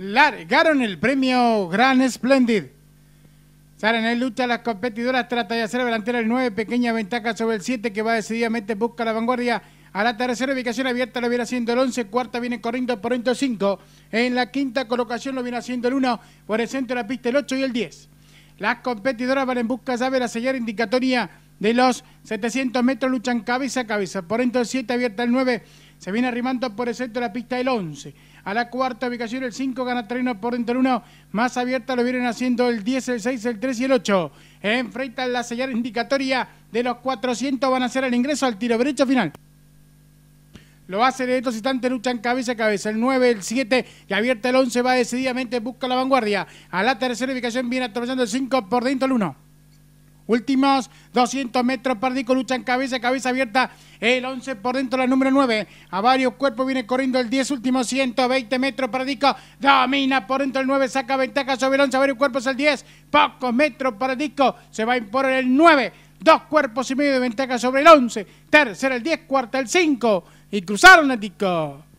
largaron el premio Gran Splendid. Salen en lucha, las competidoras trata de hacer delantera el 9, pequeña ventaja sobre el 7 que va decididamente busca la vanguardia. A la tercera ubicación abierta lo viene haciendo el 11, cuarta viene corriendo por el 5. En la quinta colocación lo viene haciendo el 1, por el centro de la pista el 8 y el 10. Las competidoras van en busca, Saber a sellar indicatoria de los 700 metros luchan cabeza a cabeza. Por dentro el 7 abierta el 9. Se viene arrimando por el centro de la pista el 11. A la cuarta ubicación el 5 gana terreno por dentro el 1. Más abierta lo vienen haciendo el 10, el 6, el 3 y el 8. Enfrentan la señal indicatoria de los 400. Van a hacer el ingreso al tiro derecho final. Lo hace en estos instantes, luchan cabeza a cabeza. El 9, el 7 y abierta el 11 va decididamente, busca la vanguardia. A la tercera ubicación viene atropellando el 5 por dentro del 1. Últimos 200 metros, Pardico lucha en cabeza, cabeza abierta. El 11 por dentro, la número 9. A varios cuerpos viene corriendo el 10, último 120 metros, Pardico domina por dentro el 9, saca ventaja sobre el 11, a varios cuerpos el 10. Pocos metros, disco, se va a imponer el 9. Dos cuerpos y medio de ventaja sobre el 11. tercero el 10, cuarta el 5. Y cruzaron el disco.